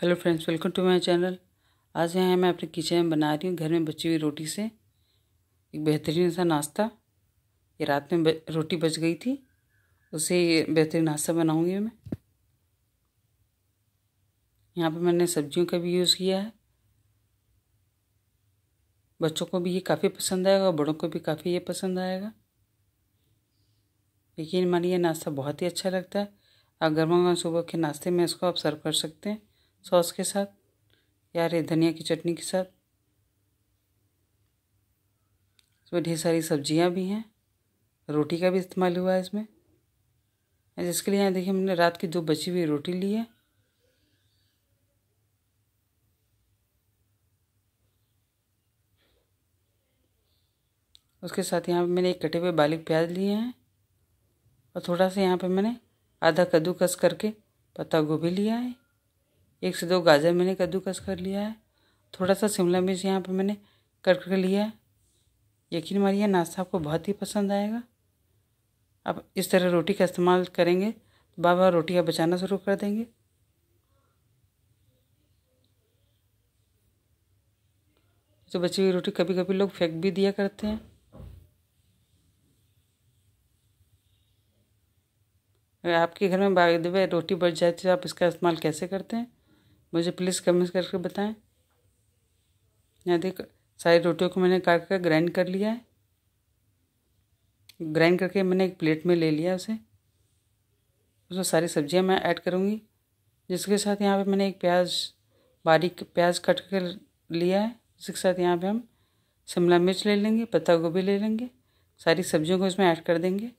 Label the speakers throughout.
Speaker 1: hello friends welcome to my channel आज यहाँ मैं अपने किचन में बना रही हूँ घर में बची हुई रोटी से एक बेहतरीन सा नाश्ता ये रात में रोटी बच गई थी उसे बेहतरीन नाश्ता बनाऊँगी मैं यहाँ पे मैंने सब्जियों का भी यूज़ किया है बच्चों को भी ये काफ़ी पसंद आएगा और बड़ों को भी काफ़ी ये पसंद आएगा लेकिन मानिए नाश्ता बहुत ही अच्छा लगता है आप गर्मा सुबह के नाश्ते में इसको आप सर्व कर सकते हैं सॉस के साथ या रे धनिया की चटनी के साथ इसमें ढेर सारी सब्जियां भी हैं रोटी का भी इस्तेमाल हुआ है इसमें जिसके लिए यहाँ देखिए हमने रात की दो बची हुई रोटी ली है उसके साथ यहाँ पे मैंने एक कटे हुए बालिक प्याज लिए हैं और थोड़ा सा यहाँ पे मैंने आधा कद्दूकस करके पत्ता गोभी लिया है एक से दो गाजर मैंने कद्दूकस कर लिया है थोड़ा सा शिमला मिर्च यहाँ पर मैंने कट कर लिया है यकीन मानिए नाश्ता आपको बहुत ही पसंद आएगा अब इस तरह रोटी का इस्तेमाल करेंगे तो बार बार रोटियाँ बचाना शुरू कर देंगे तो बची हुई रोटी कभी कभी लोग फेंक भी दिया करते हैं अगर आपके घर में बाय रोटी बच जाती है तो आप इसका इस्तेमाल कैसे करते हैं मुझे प्लीज़ कमेंट करके बताएं यहाँ देख सारी रोटियों को मैंने काट कर ग्राइंड कर लिया है ग्राइंड करके मैंने एक प्लेट में ले लिया उसे उसमें सारी सब्जियां मैं ऐड करूँगी जिसके साथ यहाँ पे मैंने एक प्याज बारीक प्याज कट कर लिया है उसके साथ यहाँ पे हम शिमला मिर्च ले लेंगे पत्ता गोभी ले लेंगे सारी सब्जियों को इसमें ऐड कर देंगे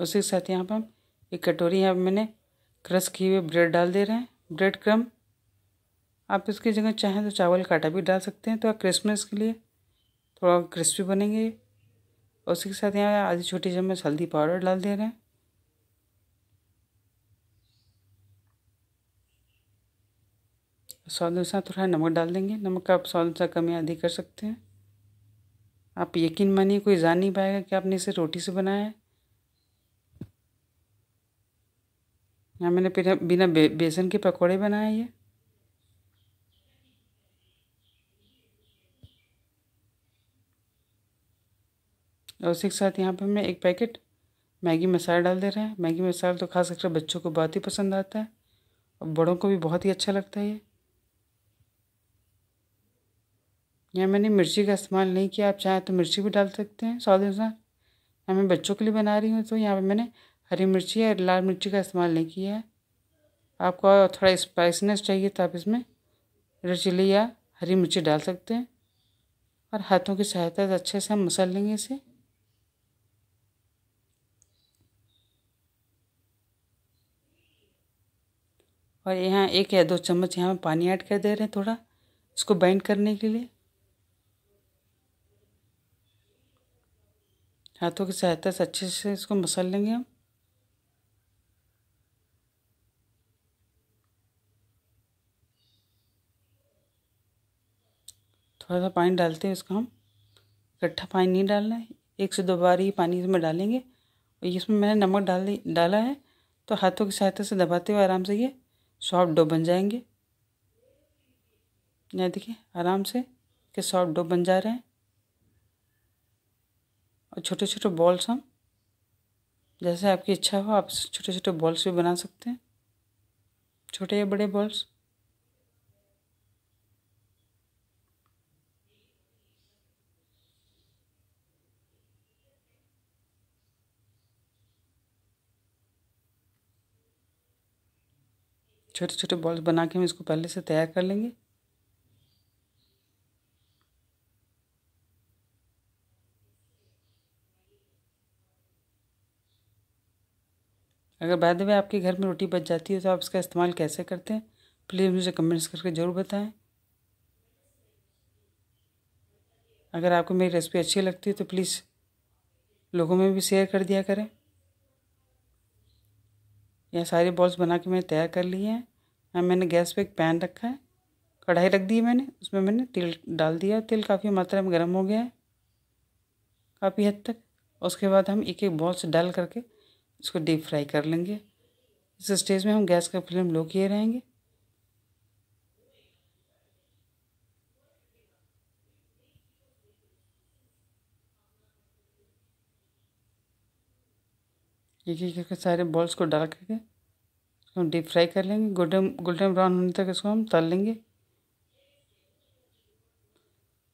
Speaker 1: उसी के साथ यहाँ पर हम एक कटोरी यहाँ मैंने क्रश किए हुए ब्रेड डाल दे रहे हैं ब्रेड क्रम आप इसकी जगह चाहें तो चावल काटा भी डाल सकते हैं तो क्रिसमस के लिए थोड़ा क्रिस्पी बनेंगे उसी के साथ यहाँ आधी छोटी चम्मच हल्दी पाउडर डाल दे रहे हैं स्वाद अनुसार थोड़ा नमक डाल देंगे नमक का आप स्वाद अनुसार कमी आधी कर सकते हैं आप यकीन मानिए कोई जान नहीं पाएगा कि आपने इसे रोटी से बनाया है यहाँ मैंने बिना बिना बे, बेसन के पकौड़े बनाए ये और उसी के साथ यहाँ पे मैं एक पैकेट मैगी मसाला डाल दे रहे हैं मैगी मसाला तो खास करके बच्चों को बहुत ही पसंद आता है और बड़ों को भी बहुत ही अच्छा लगता है ये यहाँ मैंने मिर्ची का इस्तेमाल नहीं किया आप चाहें तो मिर्ची भी डाल सकते हैं स्वाद अनुसार यहाँ मैं बच्चों के लिए बना रही हूँ तो यहाँ पर मैंने हरी मिर्ची या लाल मिर्ची का इस्तेमाल नहीं किया है आपको थोड़ा स्पाइसनेस चाहिए तो आप इसमें रेड चिली या हरी मिर्ची डाल सकते हैं और हाथों की सहायता से अच्छे से हम मसल लेंगे इसे और यहाँ एक या दो चम्मच यहाँ में पानी ऐड कर दे रहे हैं थोड़ा इसको बाइंड करने के लिए हाथों की सहायता से अच्छे से इसको मसल लेंगे हम थोड़ा सा पानी डालते हैं इसको हम इकट्ठा पानी नहीं डालना है एक से दो बार ही पानी इसमें डालेंगे और इसमें मैंने नमक डाल डाला है तो हाथों की सहायता से दबाते हुए आराम से ये सॉफ्ट डो बन जाएंगे यहाँ देखिए आराम से कि सॉफ्ट डो बन जा रहे हैं और छोटे छोटे बॉल्स हम जैसे आपकी इच्छा हो आप छोटे छोटे बॉल्स भी बना सकते हैं छोटे या बड़े बॉल्स छोटे छोटे बॉल्स बना के हम इसको पहले से तैयार कर लेंगे अगर बाद में आपके घर में रोटी बच जाती है तो आप इसका इस्तेमाल कैसे करते हैं प्लीज़ मुझे कमेंट्स करके ज़रूर बताएं अगर आपको मेरी रेसिपी अच्छी लगती है तो प्लीज़ लोगों में भी शेयर कर दिया करें यह सारे बॉल्स बना के मैंने तैयार कर लिए हैं अब मैंने गैस पे एक पैन रखा है कढ़ाई रख दी मैंने उसमें मैंने तेल डाल दिया तेल काफ़ी मात्रा में गर्म हो गया है काफ़ी हद तक उसके बाद हम एक एक बॉल्स डाल करके इसको डीप फ्राई कर लेंगे इस स्टेज में हम गैस का फ्लेम लो किए रहेंगे एक एक करके सारे बॉल्स को डाल करके उसको हम डीप फ्राई कर लेंगे गोल्डन गोल्डन ब्राउन होने तक इसको हम तल लेंगे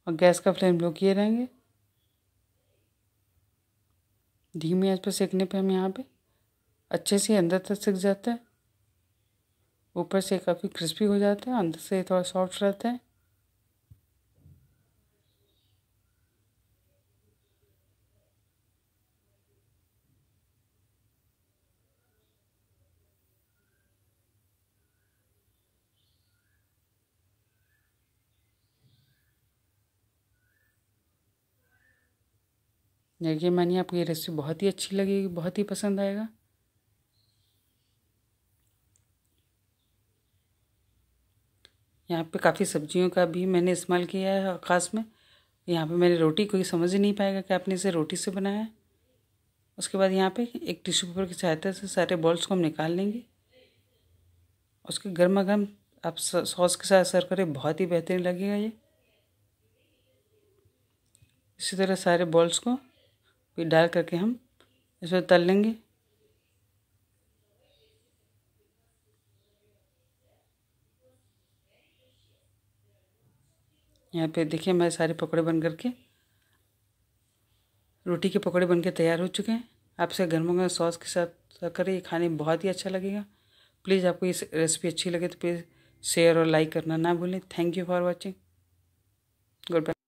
Speaker 1: और गैस का फ्लेम लो किए रहेंगे धीमी आंच पर सेकने पे हम यहाँ पे अच्छे से अंदर तक सेक जाता है ऊपर से काफ़ी क्रिस्पी हो जाता है अंदर से थोड़ा सॉफ्ट रहता है देखिए मैंने आपको ये रेसिपी बहुत ही अच्छी लगेगी बहुत ही पसंद आएगा यहाँ पे काफ़ी सब्जियों का भी मैंने इस्तेमाल किया है ख़ास में यहाँ पे मैंने रोटी कोई समझ ही नहीं पाएगा कि आपने इसे रोटी से बनाया है उसके बाद यहाँ पे एक टिश्यू पेपर की सहायता से सारे बॉल्स को हम निकाल लेंगे उसके गर्मा गर्म आप सॉस के साथ सर्व करें बहुत ही बेहतरीन लगेगा ये इसी तरह सारे बॉल्स को फिर डाल करके हम इसमें तल लेंगे यहाँ पे देखिए हमारे सारे पकौड़े बन करके रोटी के पकौड़े के तैयार हो चुके हैं आपसे गर्मा गर्म सॉस के साथ सर्व ये खाने में बहुत ही अच्छा लगेगा प्लीज़ आपको इस रेसिपी अच्छी लगे तो प्लीज़ शेयर और लाइक करना ना भूलें thank you for watching good bye